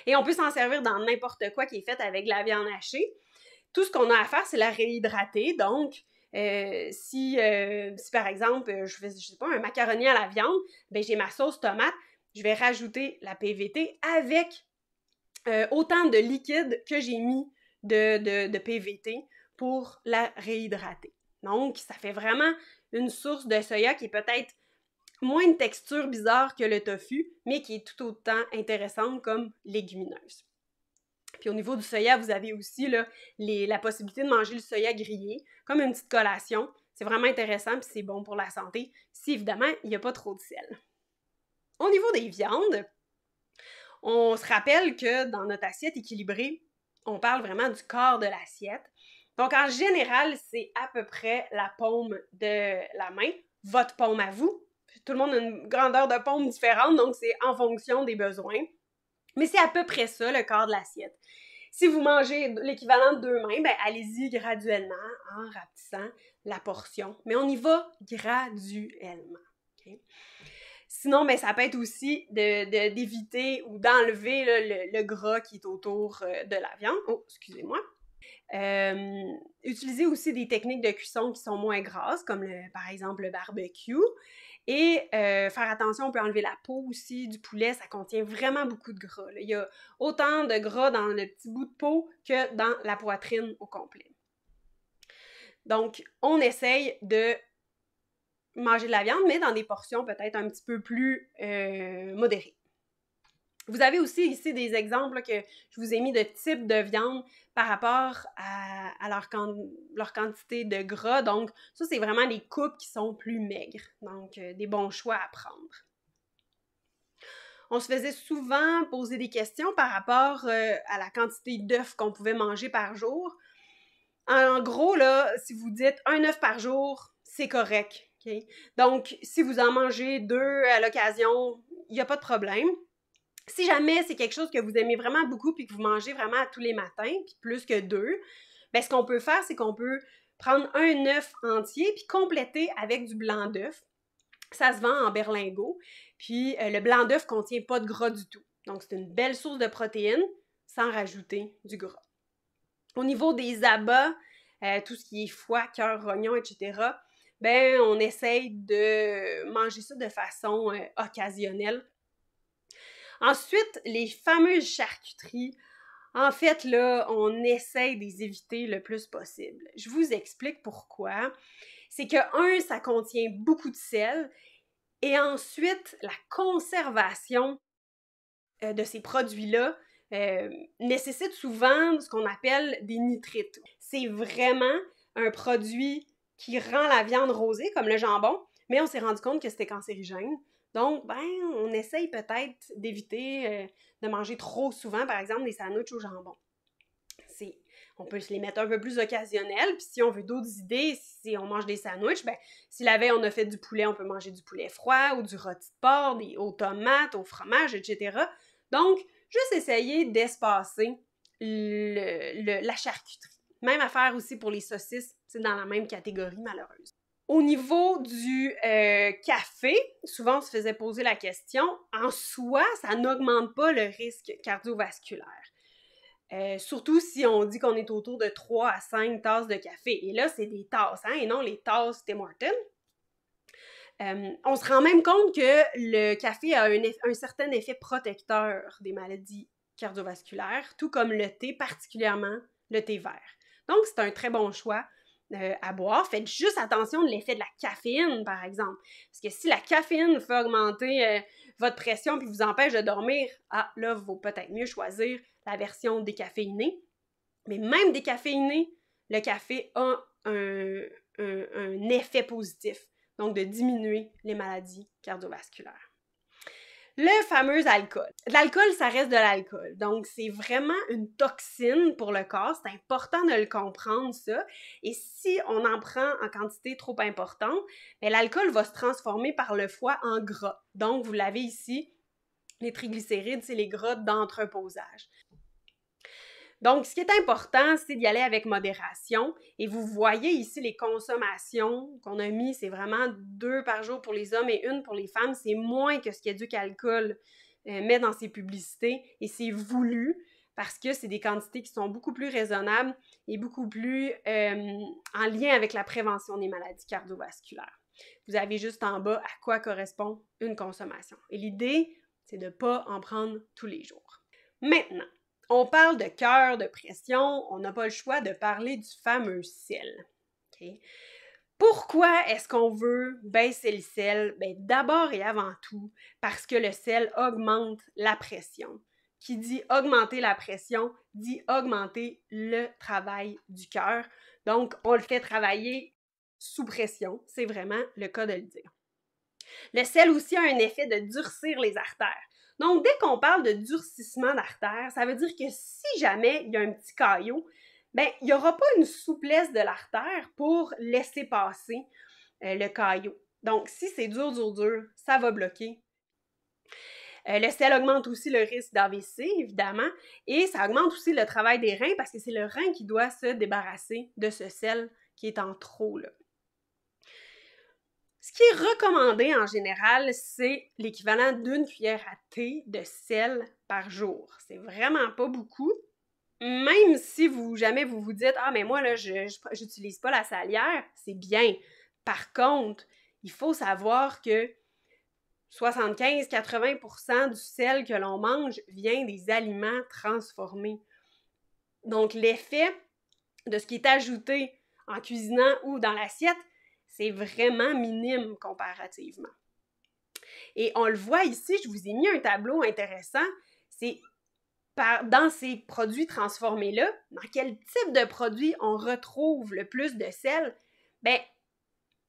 Et on peut s'en servir dans n'importe quoi qui est fait avec de la viande hachée. Tout ce qu'on a à faire, c'est la réhydrater. Donc, euh, si, euh, si, par exemple, je fais, je sais pas, un macaroni à la viande, ben j'ai ma sauce tomate, je vais rajouter la PVT avec euh, autant de liquide que j'ai mis de, de PVT pour la réhydrater. Donc, ça fait vraiment une source de soya qui est peut-être moins une texture bizarre que le tofu, mais qui est tout autant intéressante comme légumineuse. Puis au niveau du soya, vous avez aussi la possibilité de manger le soya grillé comme une petite collation. C'est vraiment intéressant puis c'est bon pour la santé, si évidemment il n'y a pas trop de sel. Au niveau des viandes, on se rappelle que dans notre assiette équilibrée, on parle vraiment du corps de l'assiette. Donc, en général, c'est à peu près la paume de la main, votre paume à vous. Tout le monde a une grandeur de paume différente, donc c'est en fonction des besoins. Mais c'est à peu près ça, le corps de l'assiette. Si vous mangez l'équivalent de deux mains, ben allez-y graduellement en rapetissant la portion. Mais on y va graduellement. Sinon, ben, ça peut être aussi d'éviter ou d'enlever le, le, gras qui est autour euh, de la viande. Oh, excusez-moi. Utilisez euh, utiliser aussi des techniques de cuisson qui sont moins grasses, comme le, par exemple le barbecue. Et euh, faire attention, on peut enlever la peau aussi du poulet, ça contient vraiment beaucoup de gras. Il y a autant de gras dans le petit bout de peau que dans la poitrine au complet. Donc, on essaye de manger de la viande, mais dans des portions peut-être un petit peu plus euh, modérées. Vous avez aussi ici des exemples que je vous ai mis de types de viande par rapport à, leur, quantité de gras. Donc, ça, c'est vraiment les coupes qui sont plus maigres. Donc, euh, des bons choix à prendre. On se faisait souvent poser des questions par rapport euh, à la quantité d'œufs qu'on pouvait manger par jour. En, gros, là, si vous dites un œuf par jour, c'est correct. Donc, si vous en mangez deux à l'occasion, il n'y a pas de problème si jamais c'est quelque chose que vous aimez vraiment beaucoup puis que vous mangez vraiment tous les matins, puis plus que deux, bien, ce qu'on peut faire, c'est qu'on peut prendre un œuf entier puis compléter avec du blanc d'œuf. Ça se vend en berlingot. Puis euh, le blanc d'œuf contient pas de gras du tout. Donc c'est une belle source de protéines sans rajouter du gras. Au niveau des abats, euh, tout ce qui est foie, cœur, rognon, etc., ben on essaye de manger ça de façon euh, occasionnelle Ensuite, les fameuses charcuteries. En fait, là, on essaie de les éviter le plus possible. Je vous explique pourquoi. C'est que, un, ça contient beaucoup de sel. Et ensuite, la conservation euh, de ces produits-là euh, nécessite souvent ce qu'on appelle des nitrites. C'est vraiment un produit qui rend la viande rosée, comme le jambon, mais on s'est rendu compte que c'était cancérigène. Donc, ben, on essaye peut-être d'éviter euh, de manger trop souvent, par exemple, des sandwichs au jambon. on peut se les mettre un peu plus occasionnels, puis si on veut d'autres idées, si on mange des sandwichs, ben, si la veille on a fait du poulet, on peut manger du poulet froid ou du rôti de porc, des, aux tomates, au fromage, etc. Donc, juste essayer d'espacer la charcuterie. Même affaire aussi pour les saucisses, c'est dans la même catégorie malheureuse. Au niveau du euh, café, souvent on se faisait poser la question, en soi, ça n'augmente pas le risque cardiovasculaire. Euh, surtout si on dit qu'on est autour de 3 à 5 tasses de café. Et là, c'est des tasses, hein, et non les tasses Tim euh, on se rend même compte que le café a un, certain effet protecteur des maladies cardiovasculaires, tout comme le thé, particulièrement le thé vert. Donc, c'est un très bon choix euh, à boire. Faites juste attention de l'effet de la caféine, par exemple. Parce que si la caféine fait augmenter euh, votre pression puis vous empêche de dormir, ah, là, vaut peut-être mieux choisir la version décaféinée. Mais même décaféinée, le café a un effet positif, donc de diminuer les maladies cardiovasculaires. Le fameux alcool. L'alcool, ça reste de l'alcool. Donc, c'est vraiment une toxine pour le corps. C'est important de le comprendre, ça. Et si on en prend en quantité trop importante, ben, l'alcool va se transformer par le foie en gras. Donc, vous l'avez ici, les triglycérides, c'est les gras d'entreposage. Donc, ce qui est important, c'est d'y aller avec modération. Et vous voyez ici les consommations qu'on a mis, c'est vraiment deux par jour pour les hommes et une pour les femmes. C'est moins que ce qu'Éduc du euh, met dans ses publicités et c'est voulu parce que c'est des quantités qui sont beaucoup plus raisonnables et beaucoup plus euh, en lien avec la prévention des maladies cardiovasculaires. Vous avez juste en bas à quoi correspond une consommation. Et l'idée, c'est de ne pas en prendre tous les jours. Maintenant, on parle de cœur, de pression, on n'a pas le choix de parler du fameux sel. Pourquoi est-ce qu'on veut baisser le sel? Ben, d'abord et avant tout, parce que le sel augmente la pression. Qui dit augmenter la pression, dit augmenter le travail du cœur. Donc, on le fait travailler sous pression. C'est vraiment le cas de le dire. Le sel aussi a un effet de durcir les artères. Donc, dès qu'on parle de durcissement d'artère, ça veut dire que si jamais il y a un petit caillot, ben, il n'y aura pas une souplesse de l'artère pour laisser passer euh, le caillot. Donc, si c'est dur, dur, dur, ça va bloquer. Euh, le sel augmente aussi le risque d'AVC, évidemment, et ça augmente aussi le travail des reins parce que c'est le rein qui doit se débarrasser de ce sel qui est en trop. Là. Ce qui est recommandé en général, c'est l'équivalent d'une cuillère à thé de sel par jour. C'est vraiment pas beaucoup. Même si vous jamais vous vous dites ah mais moi là je j'utilise pas la salière, c'est bien. Par contre, il faut savoir que 75-80% du sel que l'on mange vient des aliments transformés. Donc l'effet de ce qui est ajouté en cuisinant ou dans l'assiette c'est vraiment minime comparativement. Et on le voit ici, je vous ai mis un tableau intéressant. C'est dans ces produits transformés-là, dans quel type de produit on retrouve le plus de sel? Bien,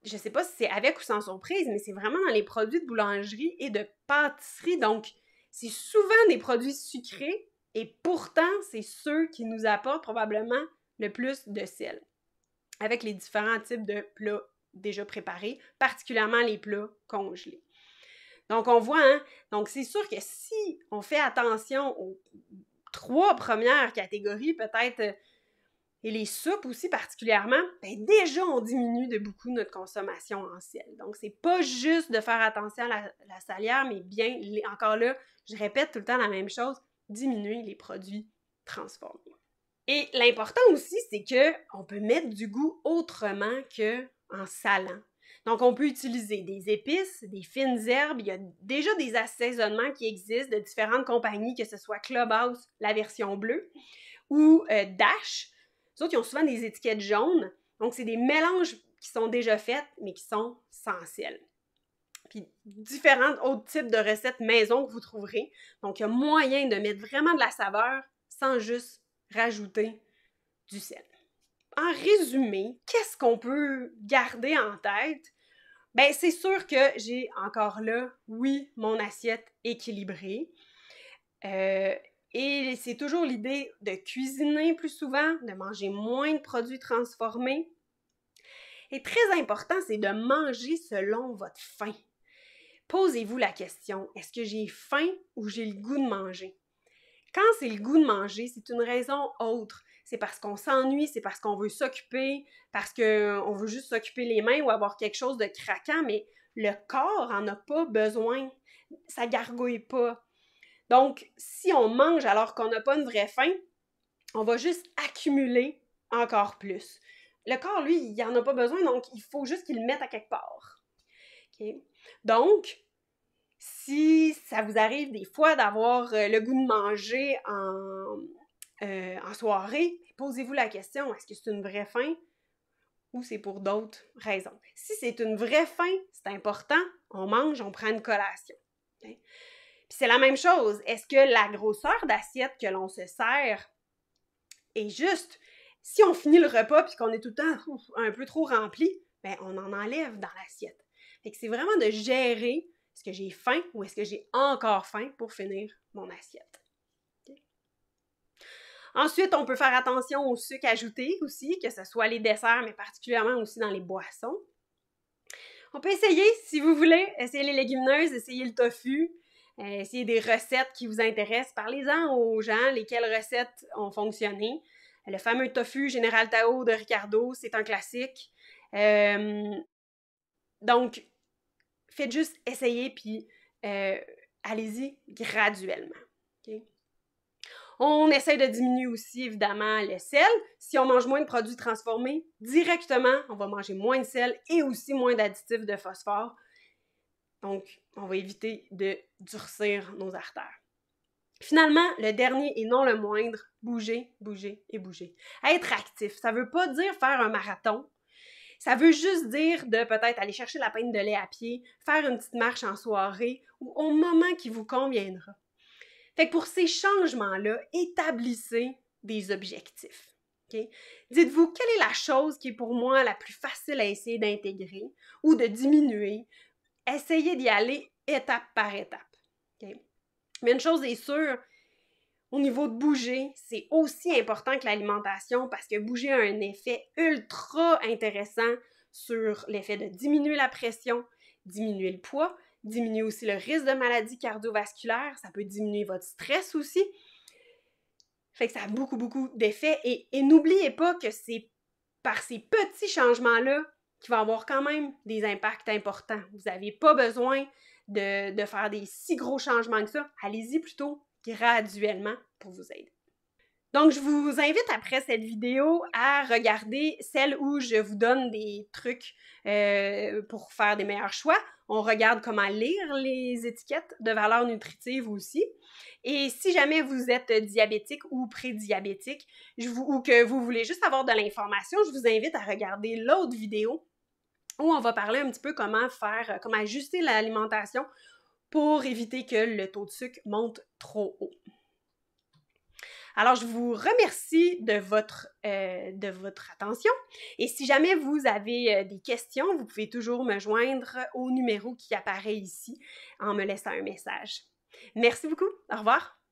je ne sais pas si c'est avec ou sans surprise, mais c'est vraiment dans les produits de boulangerie et de pâtisserie. Donc, c'est souvent des produits sucrés et pourtant, c'est ceux qui nous apportent probablement le plus de sel avec les différents types de plats déjà préparés, particulièrement les plats congelés. Donc, on voit, hein, Donc, c'est sûr que si on fait attention aux trois premières catégories, peut-être, euh, et les soupes aussi particulièrement, ben déjà, on diminue de beaucoup notre consommation en sel. Donc, c'est pas juste de faire attention à la, salière, mais bien, encore là, je répète tout le temps la même chose, diminuer les produits transformés. Et l'important aussi, c'est que on peut mettre du goût autrement que en salant. Donc, on peut utiliser des épices, des fines herbes. Il y a déjà des assaisonnements qui existent de différentes compagnies, que ce soit Clubhouse, la version bleue, ou euh, Dash. Les autres, ils ont souvent des étiquettes jaunes. Donc, c'est des mélanges qui sont déjà faits, mais qui sont sans sel. Puis, différents autres types de recettes maison que vous trouverez. Donc, il y a moyen de mettre vraiment de la saveur sans juste rajouter du sel en résumé, qu'est-ce qu'on peut garder en tête? Ben, c'est sûr que j'ai encore là, oui, mon assiette équilibrée. Euh, et c'est toujours l'idée de cuisiner plus souvent, de manger moins de produits transformés. Et très important, c'est de manger selon votre faim. Posez-vous la question, est-ce que j'ai faim ou j'ai le goût de manger? Quand c'est le goût de manger, c'est une raison autre c'est parce qu'on s'ennuie, c'est parce qu'on veut s'occuper, parce qu'on euh, veut juste s'occuper les mains ou avoir quelque chose de craquant, mais le corps en a pas besoin. Ça gargouille pas. Donc, si on mange alors qu'on n'a pas une vraie faim, on va juste accumuler encore plus. Le corps, lui, il n'en a pas besoin, donc il faut juste qu'il le mette à quelque part. Donc, si ça vous arrive des fois d'avoir euh, le goût de manger en, euh, en soirée, posez-vous la question, est-ce que c'est une vraie faim ou c'est pour d'autres raisons? Si c'est une vraie faim, c'est important, on mange, on prend une collation. Hein. Puis c'est la même chose, est-ce que la grosseur d'assiette que l'on se sert est juste? Si on finit le repas puis qu'on est tout le temps un peu trop rempli, bien, on en enlève dans l'assiette. Fait c'est vraiment de gérer est-ce que j'ai faim ou est-ce que j'ai encore faim pour finir mon assiette. Ensuite, on peut faire attention au sucre ajouté aussi, que ce soit les desserts, mais particulièrement aussi dans les boissons. On peut essayer, si vous voulez, essayer les légumineuses, essayer le tofu, euh, essayer des recettes qui vous intéressent. Parlez-en aux gens, lesquelles recettes ont fonctionné. Le fameux tofu Général Tao de Ricardo, c'est un classique. Euh, donc, faites juste essayer, puis euh, allez-y graduellement. On essaie de diminuer aussi, évidemment, le sel. Si on mange moins de produits transformés, directement, on va manger moins de sel et aussi moins d'additifs de phosphore. Donc, on va éviter de durcir nos artères. Finalement, le dernier et non le moindre, bouger, bouger et bouger. Être actif, ça ne veut pas dire faire un marathon. Ça veut juste dire de peut-être aller chercher la peine de lait à pied, faire une petite marche en soirée ou au moment qui vous conviendra. Fait que pour ces changements-là, établissez des objectifs. Dites-vous quelle est la chose qui est pour moi la plus facile à essayer d'intégrer ou de diminuer. Essayez d'y aller étape par étape. Mais une chose est sûre, au niveau de bouger, c'est aussi important que l'alimentation parce que bouger a un effet ultra intéressant sur l'effet de diminuer la pression, diminuer le poids, diminuer aussi le risque de maladies cardiovasculaires, ça peut diminuer votre stress aussi. Fait que ça a beaucoup, beaucoup d'effets. Et, n'oubliez pas que c'est par ces petits changements-là qu'il va avoir quand même des impacts importants. Vous n'avez pas besoin de, faire des si gros changements que ça. Allez-y plutôt graduellement pour vous aider. Donc, je vous invite après cette vidéo à regarder celle où je vous donne des trucs euh, pour faire des meilleurs choix on regarde comment lire les étiquettes de valeurs nutritives aussi. Et si jamais vous êtes diabétique ou prédiabétique, ou que vous voulez juste avoir de l'information, je vous invite à regarder l'autre vidéo où on va parler un petit peu comment faire, euh, comment ajuster l'alimentation pour éviter que le taux de sucre monte trop haut. Alors, je vous remercie de votre, euh, de votre attention. Et si jamais vous avez euh, des questions, vous pouvez toujours me joindre au numéro qui apparaît ici en me laissant un message. Merci beaucoup. Au revoir.